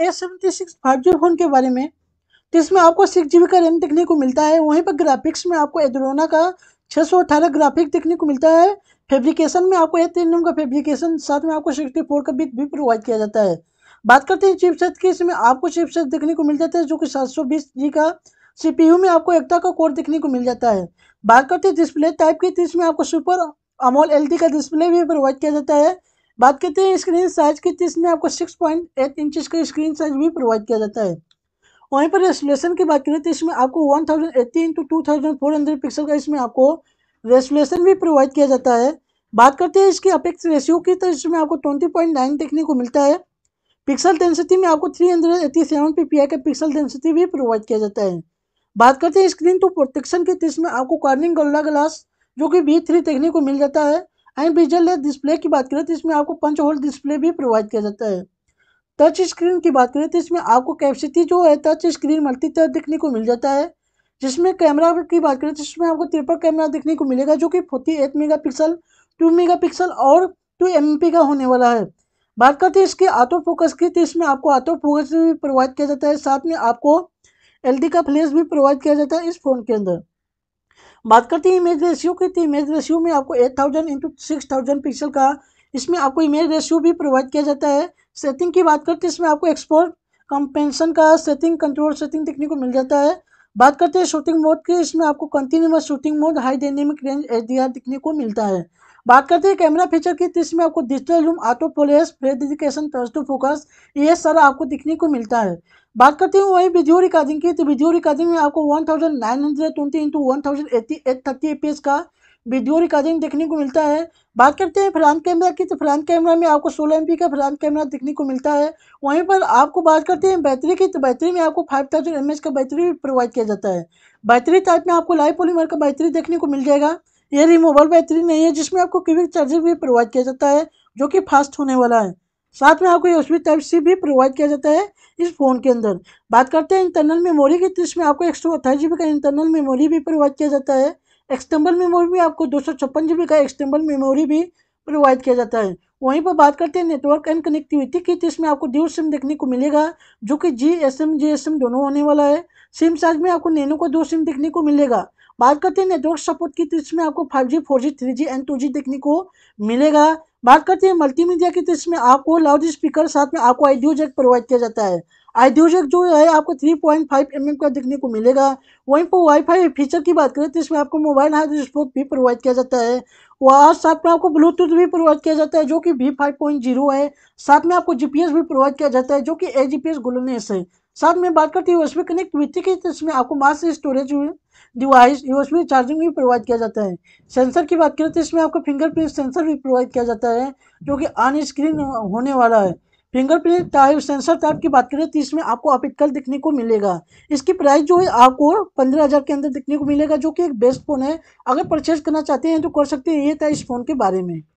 ए seventy six five G phone के बारे में तो इसमें आपको सिक्स जी का रैम देखने को मिलता है वहीं पर ग्राफिक्स में आपको एद्रोना का छः सौ अठारह ग्राफिक देखने को मिलता है फेब्रिकेशन में आपको एथेनियम का फेब्रिकेशन साथ में आपको सिक्सटी फोर का बिट भी प्रोवाइड किया जाता है बात करते हैं चिपसेट की इसमें आपको चिपसेट देखने को मिल जाता है जो कि सात सौ बीस जी का सीपीयू में आपको एकता का कोर देखने को मिल जाता है बात करते हैं डिस्प्ले टाइप की तो इसमें आपको सुपर अमोल एल का डिस्प्ले भी प्रोवाइड किया जाता है बात करते हैं स्क्रीन साइज की तो इसमें आपको सिक्स पॉइंट एट इंचज का स्क्रीन साइज भी प्रोवाइड किया जाता है वहीं पर रेसोलेशन की बात करें तो इसमें आपको one thousand eighty into two thousand four hundred pixel का इसमें आपको रेसोलेशन भी प्रोवाइड किया जाता है बात करते हैं इसकी अपेक्स रेशियो की तो इसमें आपको ट्वेंटी पॉइंट नाइन देखने को मिलता है पिक्सल डेंसिटी में आपको three hundred eighty seven P P I का पिक्सल डेंसिटी भी प्रोवाइड किया जाता है बात करते हैं स्क्रीन टू प्रोटेक्शन की तो इसमें आपको कार्निंग गोल्ला ग्लास जो कि बी थ्री देखने को मिल जाता है एंड विजुअल डिस्प्ले की बात करें तो इसमें आपको पंच होल डिस्प्ले भी प्रोवाइड किया जाता है टच स्क्रीन की बात करें तो इसमें आपको कैपेसिटी जो है टच स्क्रीन मल्टी टच देखने को मिल जाता है जिसमें कैमरा की बात करें तो इसमें आपको ट्रिपल कैमरा देखने को मिलेगा जो कि forty eight megapixel two megapixel और टू एम पी का होने वाला है बात करते हैं इसके ऑटो फोकस की तो इसमें आपको ऑटो फोकस भी प्रोवाइड किया जाता है साथ में आपको एल का फ्लैश भी प्रोवाइड किया जाता है इस फ़ोन के अंदर बात करते हैं इमेज रेशियो की तो इमेज रेशियो में आपको eight thousand into six thousand pixel का इसमें आपको इमेज रेशियो भी प्रोवाइड किया जाता है सेटिंग की बात करते हैं इसमें आपको एक्सपोर्ट कंपेंसन का सेटिंग कंट्रोल सेटिंग देखने को मिल जाता है बात करते हैं शूटिंग मोड की इसमें आपको continuous shooting mode high dynamic range H देखने को मिलता है बात करते हैं कैमरा फीचर की तो इसमें आपको डिजिटल रूम ऑटो पोलेस फेड प्लस टू फोकस ये सारा आपको दिखने को मिलता है बात करते हैं वही वीडियो रिकॉर्डिंग की तो वीडियो रिकॉर्डिंग में आपको one thousand nine hundred twenty into one thousand eighty at thirty ए का वीडियो रिकॉर्डिंग देखने को मिलता है बात करते हैं फ्रंट कैमरा की तो फ्रंट कैमरा में आपको सोलह एम का फ्रंट कैमरा देखने को मिलता है वहीं पर आपको बात करते हैं बैटरी की तो बैटरी में आपको फाइव थाउजेंड का बैटरी प्रोवाइड किया जाता है बैटरी टाइप में आपको लाइव पोलीमर का बैटरी देखने को मिल जाएगा ये रिमूवल बेहतरीन नहीं है जिसमें आपको क्विक चार्जिंग भी प्रोवाइड किया जाता है जो कि फास्ट होने वाला है साथ में आपको बी टाइप सी भी प्रोवाइड किया जाता है इस फ़ोन के अंदर बात करते हैं इंटरनल मेमोरी की तो इसमें आपको एक सौ अट्ठाईस जी का इंटरनल मेमोरी भी प्रोवाइड किया जाता है एक्सटर्नल मेमोरी भी आपको दो सौ छप्पन जी का एक्सटर्नल मेमोरी भी प्रोवाइड किया जाता है वहीं पर बात करते हैं नेटवर्क एंड कनेक्टिविटी की तो इसमें आपको ड्यू सिम देखने को मिलेगा जो कि G S M G S M दोनों होने वाला है सिम साइज में आपको नैनो का दो सिम देखने को मिलेगा बात करते हैं नेटवर्क सपोर्ट की तो इसमें आपको five G four G three G and two G देखने को मिलेगा बात करते हैं मल्टीमीडिया की तो इसमें आपको लाउड स्पीकर साथ में आपको आइडियो जैक प्रोवाइड किया जाता है आइडियोजेक जो है आपको 3.5 पॉइंट mm का देखने को मिलेगा वहीं पर वाईफाई फीचर की बात करें तो इसमें आपको मोबाइल हाथ स्पोर्ट भी प्रोवाइड किया जाता है और साथ में आपको ब्लूटूथ भी प्रोवाइड किया जाता है जो कि वी फाइव पॉइंट जीरो है साथ में आपको जीपीएस भी प्रोवाइड किया जाता है जो कि ए जी पी है साथ में बात करती हूँ यूएसबी कनेक्टिविटी की तो इसमें आपको mass storage device USB charging भी प्रोवाइड किया जाता है सेंसर की बात करें तो इसमें आपको फिंगरप्रिंट सेंसर भी प्रोवाइड किया जाता है जो कि ऑन स्क्रीन होने वाला है फिंगरप्रिंट टाइप सेंसर टाइप की बात करें तो इसमें आपको अपिकल दिखने को मिलेगा इसकी प्राइस जो है आपको पंद्रह हज़ार के अंदर दिखने को मिलेगा जो कि एक बेस्ट फ़ोन है अगर परचेज करना चाहते हैं तो कर सकते हैं ये था इस फ़ोन के बारे में